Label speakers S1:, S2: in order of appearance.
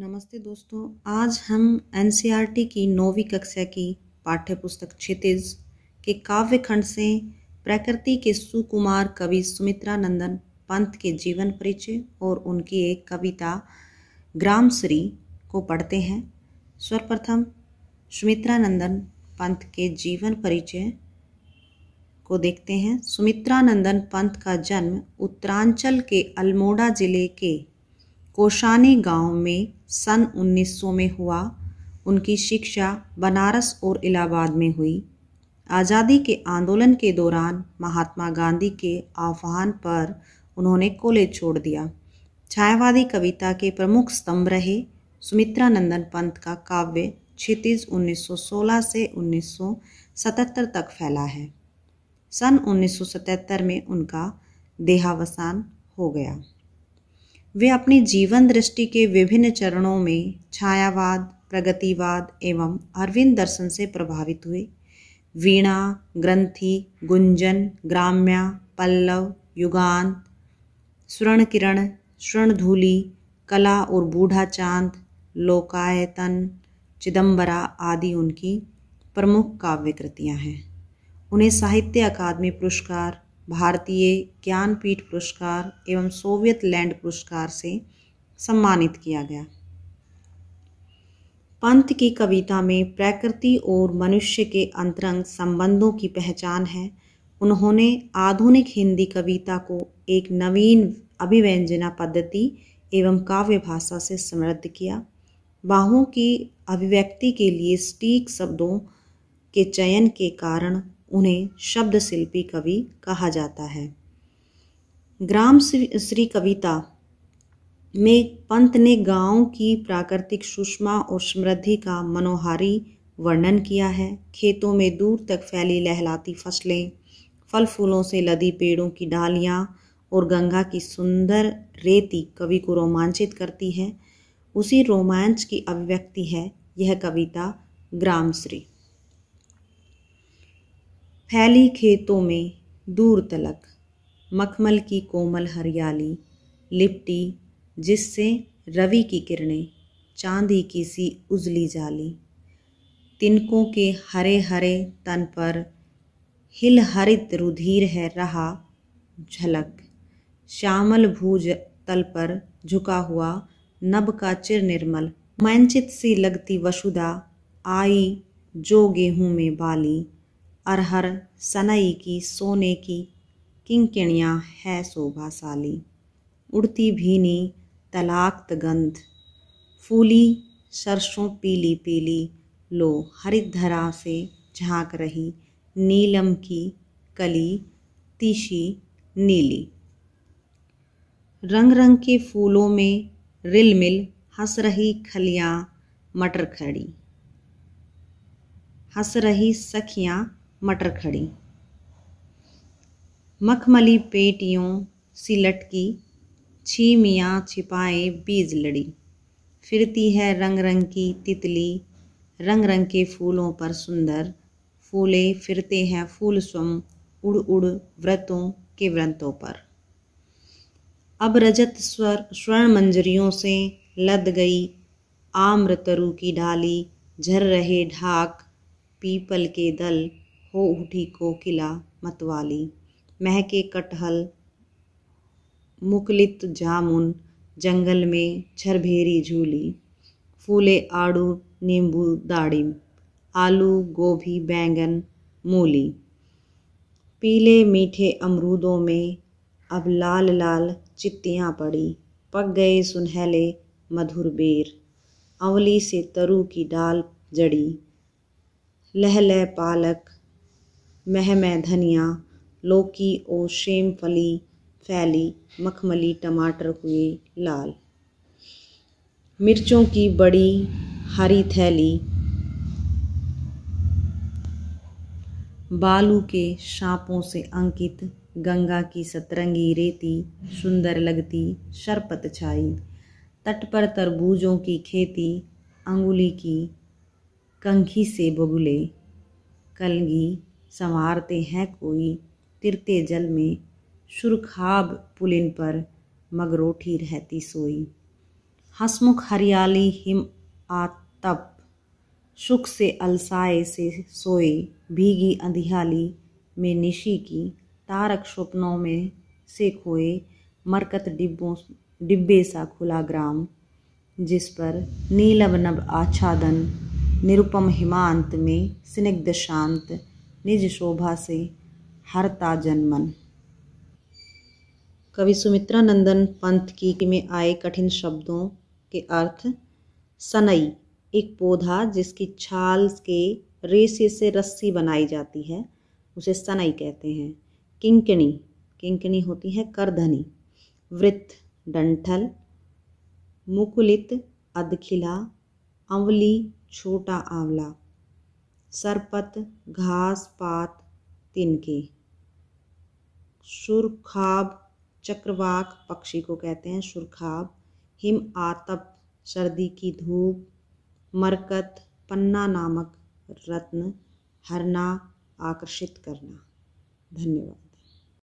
S1: नमस्ते दोस्तों आज हम एन की नौवीं कक्षा की पाठ्य पुस्तक क्षितिज के काव्य खंड से प्रकृति के सुकुमार कवि सुमित्रा नंदन पंत के जीवन परिचय और उनकी एक कविता ग्राम श्री को पढ़ते हैं सर्वप्रथम सुमित्रा नंदन पंत के जीवन परिचय को देखते हैं सुमित्रा नंदन पंत का जन्म उत्तरांचल के अल्मोड़ा जिले के कोशानी गांव में सन 1900 में हुआ उनकी शिक्षा बनारस और इलाहाबाद में हुई आज़ादी के आंदोलन के दौरान महात्मा गांधी के आह्वान पर उन्होंने कॉलेज छोड़ दिया छायावादी कविता के प्रमुख स्तंभ रहे सुमित्रा नंदन पंत का काव्य क्षितिज 1916 से 1977 तक फैला है सन 1977 में उनका देहावसान हो गया वे अपनी जीवन दृष्टि के विभिन्न चरणों में छायावाद प्रगतिवाद एवं अरविंद दर्शन से प्रभावित हुए वीणा ग्रंथि गुंजन ग्राम्या पल्लव युगान स्वर्ण किरण स्वर्ण धूली कला और बूढ़ा चांद लोकायतन चिदंबरा आदि उनकी प्रमुख काव्य कृतियाँ हैं उन्हें साहित्य अकादमी पुरस्कार भारतीय ज्ञानपीठ पुरस्कार एवं सोवियत लैंड पुरस्कार से सम्मानित किया गया पंत की कविता में प्रकृति और मनुष्य के अंतरंग संबंधों की पहचान है उन्होंने आधुनिक हिंदी कविता को एक नवीन अभिव्यंजना पद्धति एवं काव्य भाषा से समृद्ध किया बाहों की अभिव्यक्ति के लिए स्टीक शब्दों के चयन के कारण उन्हें शब्द शिल्पी कवि कहा जाता है ग्राम श्री कविता में पंत ने गांव की प्राकृतिक सुषमा और समृद्धि का मनोहारी वर्णन किया है खेतों में दूर तक फैली लहलाती फसलें फल फूलों से लदी पेड़ों की डालियाँ और गंगा की सुंदर रेती कवि को रोमांचित करती है उसी रोमांच की अभिव्यक्ति है यह कविता ग्रामश्री फैली खेतों में दूर तलक मखमल की कोमल हरियाली लिपटी जिससे रवि की किरणें चांदी की सी उजली जाली तिनकों के हरे हरे तन पर हिल हरित रुधिर है रहा झलक श्यामल भूज तल पर झुका हुआ नब का चिर निर्मल मंचित सी लगती वसुधा आई जो गेहूं में बाली अरहर सनई की सोने की किंकिणियाँ है शोभाशाली उड़ती भीनी तलाक्त गंध फूली सरसों पीली पीली लो हरित धरा से झांक रही नीलम की कली तीशी नीली रंग रंग के फूलों में रिल मिल हंस रही खलियाँ मटर खड़ी हंस रही सखियाँ मटर खड़ी मखमली पेटियों सी लटकी छी मियाँ छिपाए बीज लड़ी फिरती है रंग रंग की तितली रंग रंग के फूलों पर सुंदर फूले फिरते हैं फूल स्वम उड़ उड़ व्रतों के व्रतों पर अब रजत स्वर स्वर्ण मंजरियों से लद गई आम्र तरु की डाली झर रहे ढाक पीपल के दल हो उठी को किला मतवाली महके कटहल मुकलित जामुन जंगल में छरभेरी झूली फूले आड़ू नींबू दाढ़ी आलू गोभी बैंगन मूली पीले मीठे अमरूदों में अब लाल लाल चित्तियाँ पड़ी पक गए सुनहले मधुर बेर अंवली से तरु की डाल जड़ी लह लह पालक मह धनिया लौकी और शेम फली फैली मखमली टमाटर हुए लाल मिर्चों की बड़ी हरी थैली बालू के शापों से अंकित गंगा की सतरंगी रेती सुंदर लगती शरपत छाई तट पर तरबूजों की खेती अंगुली की कंखी से बगुले कलगी संवारते हैं कोई तिरते जल में सुरखाब पुलिन पर मगरोठी रहती सोई हसमुख हरियाली हिम आतप सुख से अलसाए से सोए भीगी अंधियाली में निशी की तारक स्वप्नों में से खोए मरकत डिब्बों डिब्बे सा खुला ग्राम जिस पर नीलब नब आच्छादन निरुपम हिमांत में स्निग्ध शांत निज शोभा से हरता जनमन कवि सुमित्रा नंदन पंथ की में आए कठिन शब्दों के अर्थ सनई एक पौधा जिसकी छाल के रेशे से रस्सी बनाई जाती है उसे सनई कहते हैं किंकणी किंकणी होती है करधनी वृत्त डंठल मुकुलित अधखिला अंवली छोटा आंवला सरपत घास पात तिनके सुरखाब चक्रवाक पक्षी को कहते हैं सुरखाब हिम आतप सर्दी की धूप मरकत पन्ना नामक रत्न हरना आकर्षित करना धन्यवाद